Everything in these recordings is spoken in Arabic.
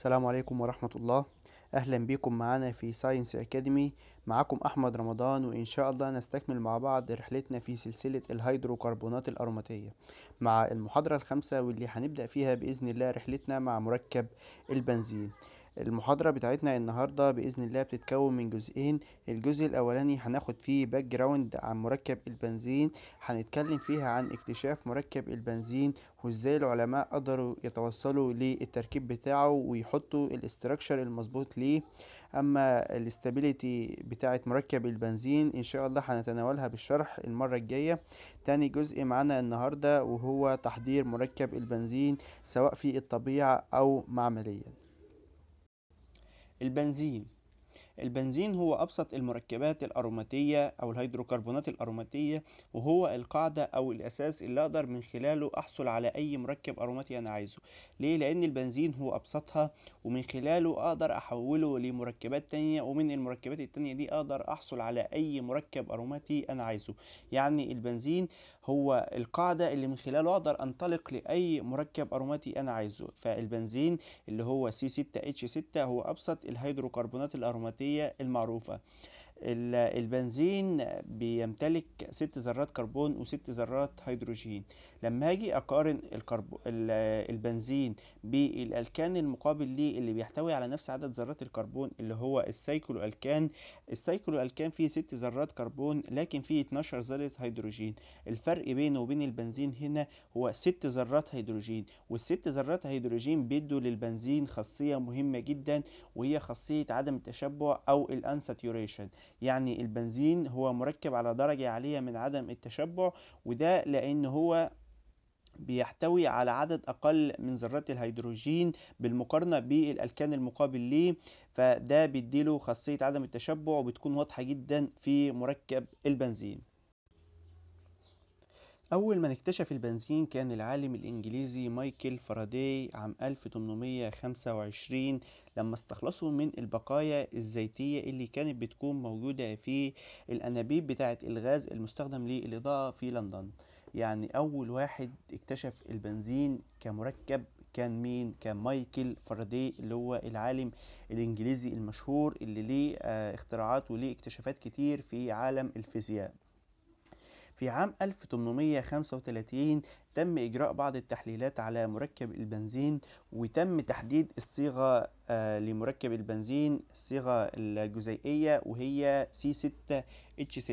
السلام عليكم ورحمة الله أهلا بكم معنا في ساينس أكاديمي معكم أحمد رمضان وإن شاء الله نستكمل مع بعض رحلتنا في سلسلة الهيدروكربونات الأروماتية مع المحاضرة الخامسة واللي هنبدأ فيها بإذن الله رحلتنا مع مركب البنزين المحاضرة بتاعتنا النهاردة بإذن الله بتتكون من جزئين الجزء الأولاني هناخد فيه باك جراوند عن مركب البنزين هنتكلم فيها عن اكتشاف مركب البنزين وإزاي العلماء قدروا يتوصلوا للتركيب بتاعه ويحطوا الاستراكشر المظبوط ليه أما الاستابيليتي بتاعة مركب البنزين إن شاء الله هنتناولها بالشرح المرة الجاية تاني جزء معانا النهاردة وهو تحضير مركب البنزين سواء في الطبيعة أو معمليا البنزين البنزين هو أبسط المركبات الأروماتية أو الهيدروكربونات الأروماتية وهو القاعدة أو الأساس اللي أقدر من خلاله أحصل على أي مركب أروماتي أنا عايزه ليه؟ لأن البنزين هو أبسطها ومن خلاله أقدر أحوله لمركبات تانية ومن المركبات التانية دي أقدر أحصل على أي مركب أروماتي أنا عايزه يعني البنزين هو القاعدة اللي من خلاله أقدر أنطلق لأي مركب أروماتي أنا عايزه فالبنزين اللي هو C6H6 هو أبسط الهيدروكربونات الأروماتية المعروفة البنزين بيمتلك ست ذرات كربون وست ذرات هيدروجين لما هاجي اقارن البنزين بالالكان المقابل ليه اللي بيحتوي على نفس عدد ذرات الكربون اللي هو السايكلو الكان السايكلو الكان فيه ست ذرات كربون لكن فيه 12 ذره هيدروجين الفرق بينه وبين البنزين هنا هو ست ذرات هيدروجين والست ذرات هيدروجين بيدوا للبنزين خاصيه مهمه جدا وهي خاصيه عدم التشبع او الانساتيوريشن يعني البنزين هو مركب على درجة عالية من عدم التشبع وده لأن هو بيحتوي على عدد أقل من ذرات الهيدروجين بالمقارنة بالألكان المقابل ليه فده بيديله خاصية عدم التشبع وبتكون واضحة جدا في مركب البنزين أول من اكتشف البنزين كان العالم الإنجليزي مايكل فاراداي عام 1825 لما استخلصوا من البقايا الزيتية اللي كانت بتكون موجودة في الأنابيب بتاعة الغاز المستخدم للإضاءة في لندن يعني أول واحد اكتشف البنزين كمركب كان مين كان مايكل فاراداي اللي هو العالم الانجليزي المشهور اللي ليه آه، اختراعات وليه اكتشافات كتير في عالم الفيزياء في عام 1835 تم إجراء بعض التحليلات على مركب البنزين وتم تحديد الصيغة آه، لمركب البنزين الصيغة الجزيئية وهي C6H6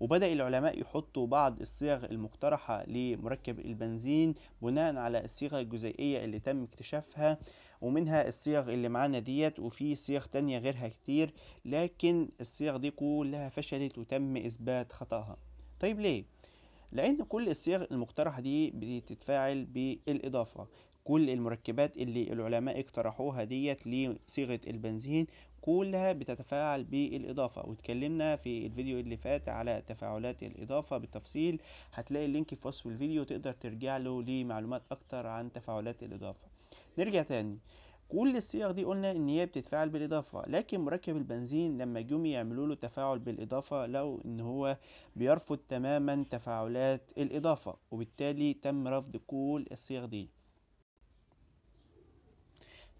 وبدأ العلماء يحطوا بعض الصيغ المقترحة لمركب البنزين بناء على الصيغة الجزيئية اللي تم اكتشافها ومنها الصيغ اللي معانا ديت وفي صيغ تانية غيرها كتير لكن الصيغ دي كلها فشلت وتم إثبات خطأها طيب ليه؟ لأن كل الصيغ المقترحة دي بتتفاعل بالإضافة كل المركبات اللي العلماء اقترحوها ديت لصيغة البنزين كلها بتتفاعل بالإضافة واتكلمنا في الفيديو اللي فات على تفاعلات الإضافة بالتفصيل هتلاقي اللينك في وصف الفيديو تقدر ترجع له لمعلومات أكتر عن تفاعلات الإضافة نرجع تاني كل الصيغ دي قلنا ان هي بتتفاعل بالاضافه لكن مركب البنزين لما جم يعملوا له تفاعل بالاضافه لقوا ان هو بيرفض تماما تفاعلات الاضافه وبالتالي تم رفض كل الصيغ دي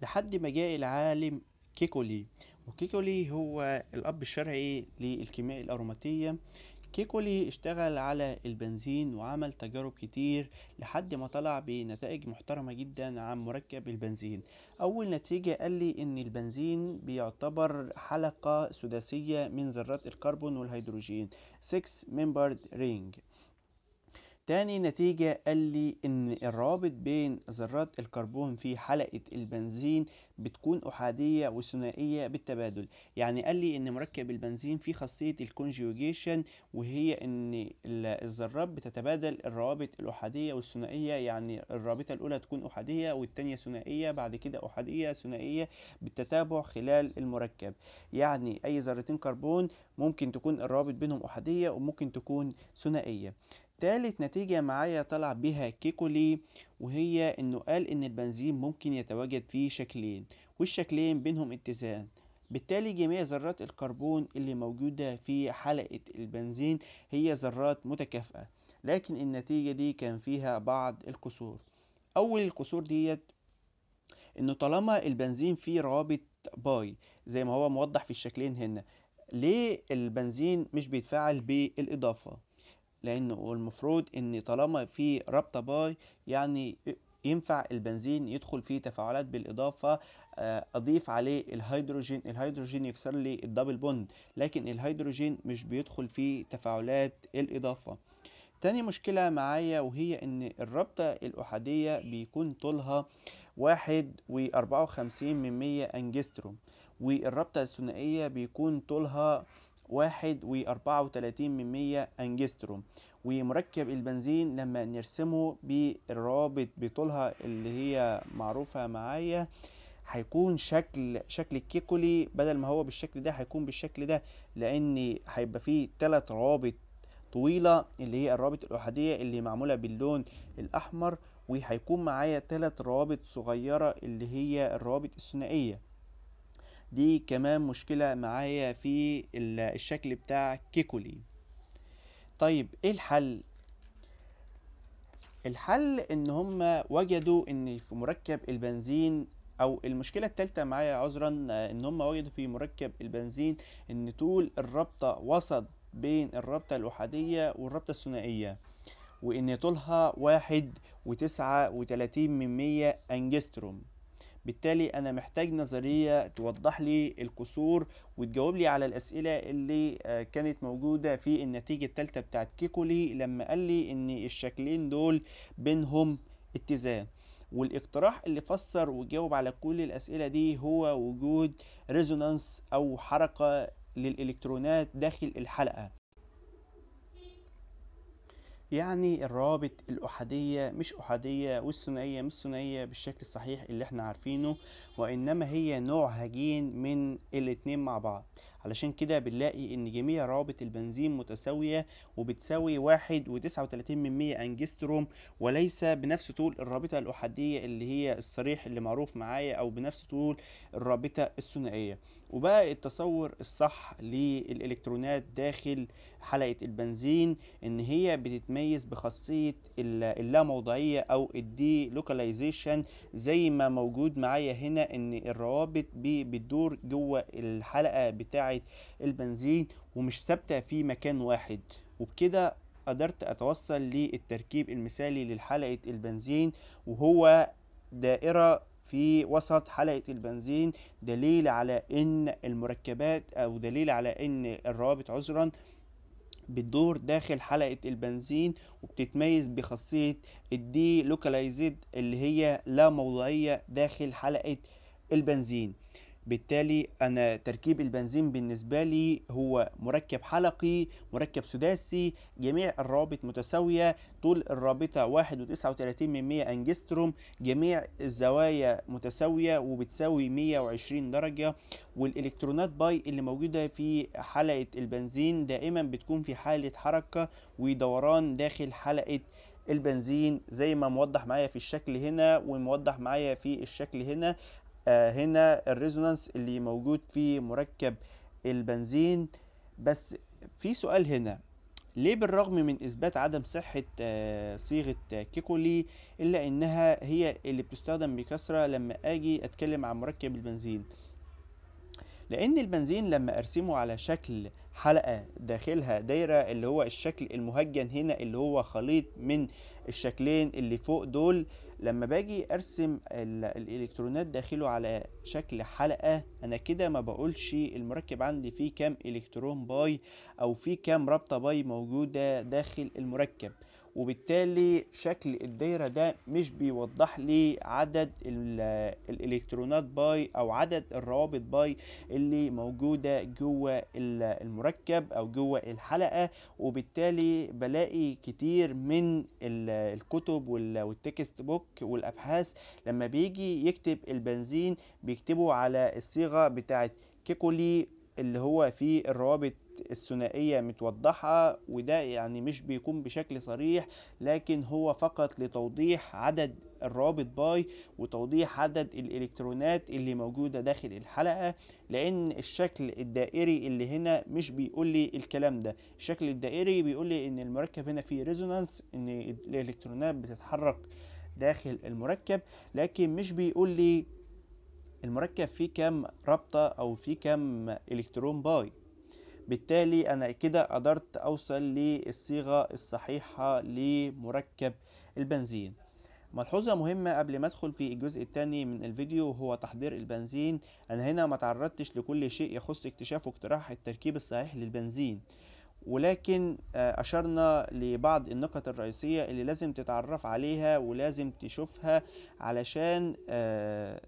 لحد ما جاء العالم كيكولي وكيكولي هو الاب الشرعي للكيمياء الاروماتيه كيكولي اشتغل على البنزين وعمل تجارب كتير لحد ما طلع بنتائج محترمة جدا عن مركب البنزين أول نتيجة قال لي إن البنزين بيعتبر حلقة سداسية من ذرات الكربون والهيدروجين 6 membered ring تاني نتيجة قال لي إن الروابط بين ذرات الكربون في حلقة البنزين بتكون أحادية وثنائية بالتبادل يعني قال لي إن مركب البنزين فيه خاصية الكونجيوجيشن وهي إن الذرات بتتبادل الروابط الأحادية والثنائية يعني الرابطة الأولى تكون أحادية والتانية ثنائية بعد كده أحادية ثنائية بالتتابع خلال المركب يعني أي ذرتين كربون ممكن تكون الروابط بينهم أحادية وممكن تكون ثنائية تالت نتيجة معايا طلع بها كيكولي وهي انه قال ان البنزين ممكن يتواجد فيه شكلين والشكلين بينهم اتزان بالتالي جميع ذرات الكربون اللي موجودة في حلقة البنزين هي ذرات متكافئة لكن النتيجة دي كان فيها بعض القصور أول القصور ديت إنه طالما البنزين فيه روابط باي زي ما هو موضح في الشكلين هنا ليه البنزين مش بيتفاعل بالإضافة لأنه المفروض إن طالما في رابطة باي يعني ينفع البنزين يدخل فيه تفاعلات بالإضافة آه، أضيف عليه الهيدروجين الهيدروجين يكسر لي الدبل بوند لكن الهيدروجين مش بيدخل فيه تفاعلات الإضافة تاني مشكلة معايا وهي ان الرابطة الأحادية بيكون طولها واحد وأربعة وخمسين من مية أنجستروم والرابطة الثنائية بيكون طولها واحد وأربعة وتلاتين من مية أنجستروم ومركب البنزين لما نرسمه بالروابط بطولها اللي هي معروفة معايا هيكون شكل شكل الكيكولي بدل ما هو بالشكل ده هيكون بالشكل ده لأن هيبقى فيه تلات روابط طويلة اللي هي الروابط الأحادية اللي معمولة باللون الأحمر وهيكون معايا تلات روابط صغيرة اللي هي الروابط الثنائية دي كمان مشكلة معايا في الشكل بتاع كيكولي طيب ايه الحل الحل ان هم وجدوا ان في مركب البنزين او المشكله الثالثه معايا عذرا ان هم وجدوا في مركب البنزين ان طول الرابطه وسط بين الرابطه الاحاديه والرابطه الثنائيه وان طولها واحد وتسعة وتلاتين من مية انجستروم بالتالي انا محتاج نظريه توضح لي الكسور وتجاوب لي على الاسئله اللي آه، كانت موجوده في النتيجه الثالثه بتاعت كيكولي لما قال لي ان الشكلين دول بينهم اتزان والاقتراح اللي فسر وجاوب على كل الاسئله دي هو وجود ريزونانس او حركه للالكترونات داخل الحلقه يعني الروابط الأحادية مش أحادية والثنائية مش ثنائية بالشكل الصحيح اللي احنا عارفينه وإنما هي نوع هجين من الاتنين مع بعض علشان كده بنلاقي ان جميع روابط البنزين متساوية وبتساوي واحد وتسعة وتلاتين من مية انجستروم وليس بنفس طول الرابطة الأحادية اللي هي الصريح اللي معروف معايا او بنفس طول الرابطة الثنائية وبقى التصور الصح للإلكترونات داخل حلقة البنزين ان هي بتتميز بخاصية اللاموضعية او الدي لوكاليزيشن زي ما موجود معايا هنا ان الروابط بتدور جوه الحلقة بتاعة البنزين ومش ثابته في مكان واحد وبكده قدرت اتوصل للتركيب المثالي لحلقه البنزين وهو دائره في وسط حلقة البنزين دليل على ان المركبات او دليل على ان الروابط عذرا بتدور داخل حلقة البنزين وبتتميز بخاصية الدي لوكاليزد اللي هي لا موضعية داخل حلقة البنزين بالتالي انا تركيب البنزين بالنسبه لي هو مركب حلقي مركب سداسي جميع الروابط متساويه طول الرابطه 1.39 من 100 انجستروم جميع الزوايا متساويه وبتساوي 120 درجه والالكترونات باي اللي موجوده في حلقه البنزين دائما بتكون في حاله حركه ودوران داخل حلقه البنزين زي ما موضح معايا في الشكل هنا وموضح معايا في الشكل هنا آه، هنا الريزونانس اللي موجود في مركب البنزين بس في سؤال هنا ليه بالرغم من اثبات عدم صحه آه، صيغه آه، كيكولي الا انها هي اللي بتستخدم بكثره لما اجي اتكلم عن مركب البنزين لان البنزين لما ارسمه على شكل حلقه داخلها دايره اللي هو الشكل المهجن هنا اللي هو خليط من الشكلين اللي فوق دول لما باجي ارسم الالكترونات داخله على شكل حلقه انا كده ما بقولش المركب عندي فيه كام الكترون باي او فيه كام رابطه باي موجوده داخل المركب وبالتالي شكل الدايرة ده مش بيوضح لي عدد الالكترونات باي او عدد الروابط باي اللي موجودة جوه المركب او جوه الحلقة وبالتالي بلاقي كتير من الكتب والتكست بوك والابحاث لما بيجي يكتب البنزين بيكتبه على الصيغة بتاعت كيكولي اللي هو فيه الروابط الثنائية متوضحة وده يعني مش بيكون بشكل صريح لكن هو فقط لتوضيح عدد الروابط باي وتوضيح عدد الإلكترونات اللي موجودة داخل الحلقة لأن الشكل الدائري اللي هنا مش بيقول لي الكلام ده الشكل الدائري بيقول لي إن المركب هنا فيه ريزونانس إن الإلكترونات بتتحرك داخل المركب لكن مش بيقول لي المركب فيه كام رابطة أو فيه كام إلكترون باي بالتالي أنا كده قدرت أوصل للصيغة الصحيحة لمركب البنزين ملحوظة مهمة قبل ما ادخل في الجزء الثاني من الفيديو هو تحضير البنزين انا هنا ما تعرضتش لكل شيء يخص اكتشاف واقتراح التركيب الصحيح للبنزين ولكن آه، أشرنا لبعض النقط الرئيسية اللي لازم تتعرف عليها ولازم تشوفها علشان آه،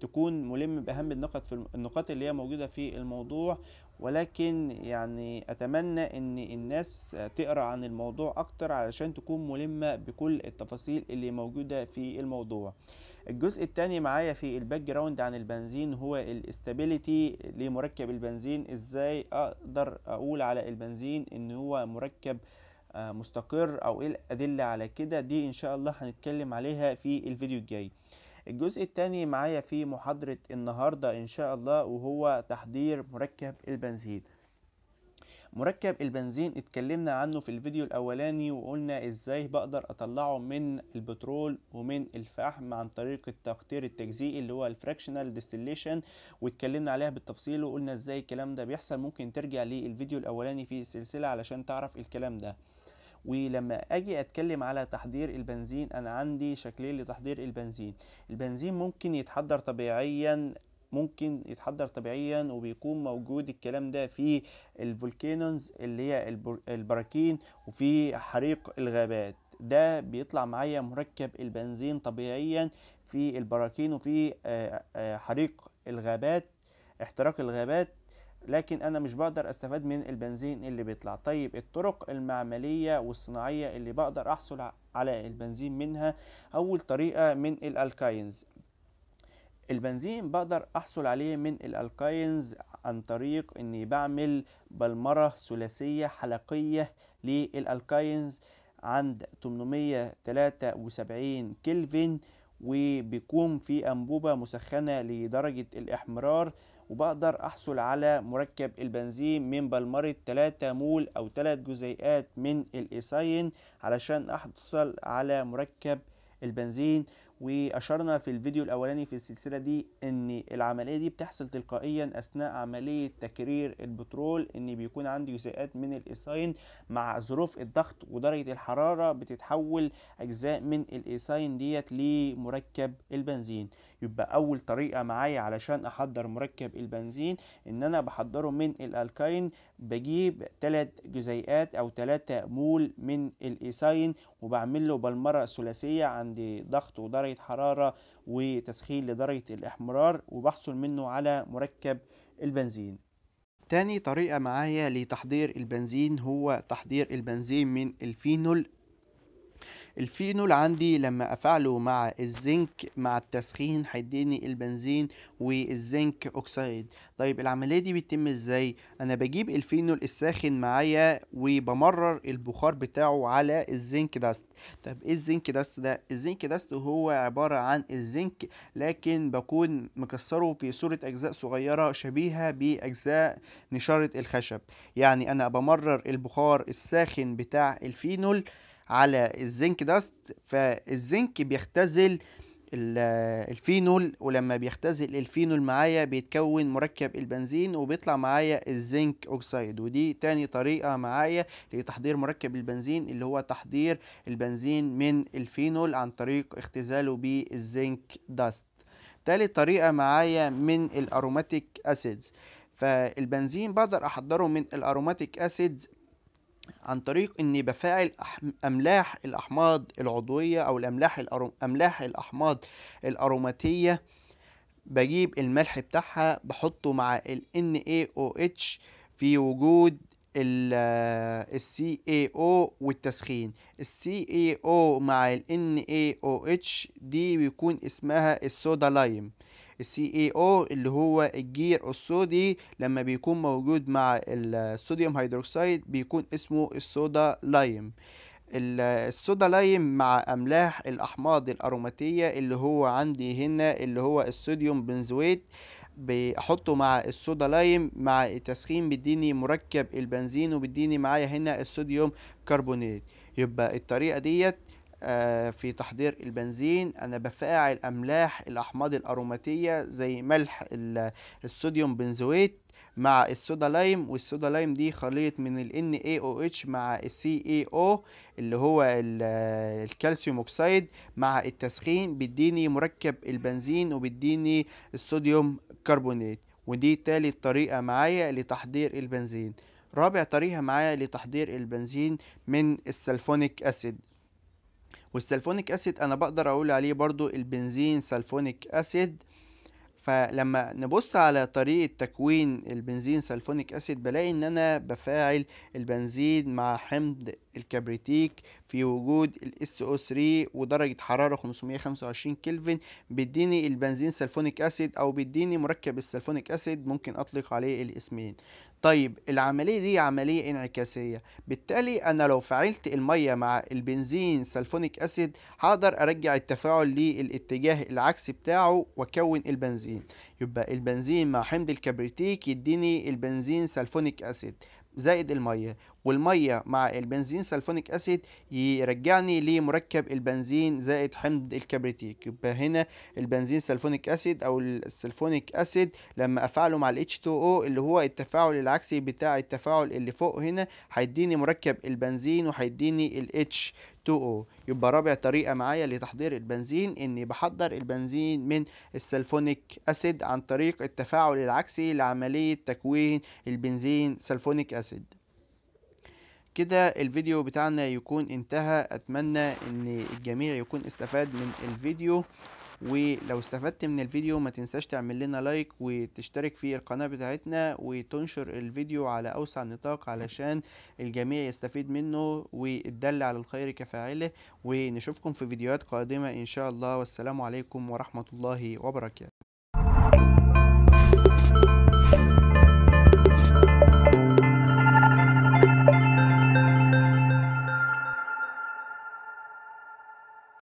تكون ملم باهم النقط في النقاط اللي هي موجوده في الموضوع ولكن يعني اتمنى ان الناس تقرا عن الموضوع اكتر علشان تكون ملمه بكل التفاصيل اللي موجوده في الموضوع الجزء الثاني معايا في الباك جراوند عن البنزين هو الاستابيليتي لمركب البنزين ازاي اقدر اقول على البنزين ان هو مركب آه، مستقر او ايه الادله على كده دي ان شاء الله هنتكلم عليها في الفيديو الجاي الجزء الثاني معايا في محاضرة النهاردة إن شاء الله وهو تحضير مركب البنزين مركب البنزين اتكلمنا عنه في الفيديو الاولاني وقلنا ازاي بقدر اطلعه من البترول ومن الفحم عن طريق التقطير التجزيئي اللي هو الفراكشنال ديستليشن واتكلمنا عليها بالتفصيل وقلنا ازاي الكلام ده بيحصل ممكن ترجع للفيديو الاولاني في السلسله علشان تعرف الكلام ده ولما اجي اتكلم على تحضير البنزين انا عندي شكلين لتحضير البنزين البنزين ممكن يتحضر طبيعيا ممكن يتحضر طبيعيا وبيكون موجود الكلام ده في الفولكانونز اللي هي البراكين وفي حريق الغابات ده بيطلع معايا مركب البنزين طبيعيا في البراكين وفي آه، آه، حريق الغابات احتراق الغابات لكن انا مش بقدر استفاد من البنزين اللي بيطلع طيب الطرق المعمليه والصناعيه اللي بقدر احصل على البنزين منها اول طريقه من الالكاينز البنزين بقدر احصل عليه من الالكاينز عن طريق اني بعمل بلمره ثلاثيه حلقيه للالكاينز عند 873 كلفن وبيكون في أنبوبة مسخنة لدرجة الإحمرار وبقدر أحصل على مركب البنزين من بلمرة 3 مول أو 3 جزيئات من الإيساين علشان أحصل على مركب البنزين واشرنا في الفيديو الاولاني في السلسله دي ان العمليه دي بتحصل تلقائيا اثناء عمليه تكرير البترول ان بيكون عندي جزيئات من الايساين مع ظروف الضغط ودرجه الحراره بتتحول اجزاء من الايساين ديت لمركب البنزين يبقى اول طريقه معايا علشان احضر مركب البنزين ان انا بحضره من الالكاين بجيب ثلاث جزيئات او ثلاثة مول من الايساين وبعمل له بلمره ثلاثيه عند ضغط ودرجه حراره وتسخين لدرجه الاحمرار وبحصل منه على مركب البنزين تاني طريقة معايا لتحضير البنزين هو تحضير البنزين من الفينول الفينول عندي لما افعله مع الزنك مع التسخين هيديني البنزين والزنك اوكسيد طيب العمليه دي بتتم ازاي انا بجيب الفينول الساخن معايا وبمرر البخار بتاعه على الزنك داست طب ايه الزنك داست ده الزنك داست هو عباره عن الزنك لكن بكون مكسره في صوره اجزاء صغيره شبيهه باجزاء نشاره الخشب يعني انا بمرر البخار الساخن بتاع الفينول على الزنك داست فالزنك بيختزل الفينول ولما بيختزل الفينول معايا بيتكون مركب البنزين وبيطلع معايا الزنك اوكسيد ودي تاني طريقة معايا لتحضير مركب البنزين اللي هو تحضير البنزين من الفينول عن طريق اختزاله بالزنك داست تالت طريقة معايا من الأروماتيك أسيدز فالبنزين بقدر أحضره من الأروماتيك أسيدز عن طريق اني بفاعل املاح الاحماض العضويه او الاملاح املاح الاحماض الاروماتيه بجيب الملح بتاعها بحطه مع ال NaOH في وجود ال CaO والتسخين ال CaO مع ال NaOH دي بيكون اسمها السودا لايم السي اي او اللي هو الجير الصودي لما بيكون موجود مع الصوديوم هيدروكسيد بيكون اسمه الصودا لايم الصودا لايم مع املاح الاحماض الاروماتيه اللي هو عندي هنا اللي هو الصوديوم بنزويت بحطه مع الصودا لايم مع التسخين بيديني مركب البنزين وبيديني معايا هنا الصوديوم كربونات يبقى الطريقه ديت آه، في تحضير البنزين أنا بفاعل أملاح الأحماض الأروماتية زي ملح الصوديوم بنزويت مع السودا لايم والسودا لايم دي خليط من ال NaOH مع ال CaO اللي هو الكالسيوم اوكسيد مع التسخين بيديني مركب البنزين وبيديني الصوديوم كربونات ودي تالت طريقة معايا لتحضير البنزين رابع طريقة معايا لتحضير البنزين من السلفونيك أسيد والسلفونيك اسيد انا بقدر اقول عليه برضو البنزين سلفونيك اسيد فلما نبص على طريقة تكوين البنزين سلفونيك أسيد بلاقي إن أنا بفاعل البنزين مع حمض الكبريتيك في وجود ال SO3 ودرجة حرارة 525 كلفن بيديني البنزين سلفونيك أسيد أو بيديني مركب السلفونيك أسيد ممكن أطلق عليه الاسمين طيب العملية دي عملية انعكاسية بالتالي أنا لو فعلت المية مع البنزين سلفونيك أسيد هقدر أرجع التفاعل للاتجاه العكسي بتاعه وأكون البنزين يبقى البنزين مع حمض الكبريتيك يديني البنزين سلفونيك أسيد زائد الميه والميه مع البنزين سلفونيك اسيد يرجعني لمركب البنزين زائد حمض الكبريتيك يبقى هنا البنزين سلفونيك اسيد او السلفونيك اسيد لما افعله مع الاتش 2 او اللي هو التفاعل العكسي بتاع التفاعل اللي فوق هنا هيديني مركب البنزين وهيديني الاتش 2O يبقى رابع طريقة معايا لتحضير البنزين إني بحضر البنزين من السلفونيك أسيد عن طريق التفاعل العكسي لعملية تكوين البنزين سلفونيك أسيد كده الفيديو بتاعنا يكون انتهى أتمنى إن الجميع يكون استفاد من الفيديو ولو استفدت من الفيديو ما تنساش تعمل لنا لايك وتشترك في القناة بتاعتنا وتنشر الفيديو على أوسع نطاق علشان الجميع يستفيد منه ويدل على الخير كفاعله ونشوفكم في فيديوهات قادمة إن شاء الله والسلام عليكم ورحمة الله وبركاته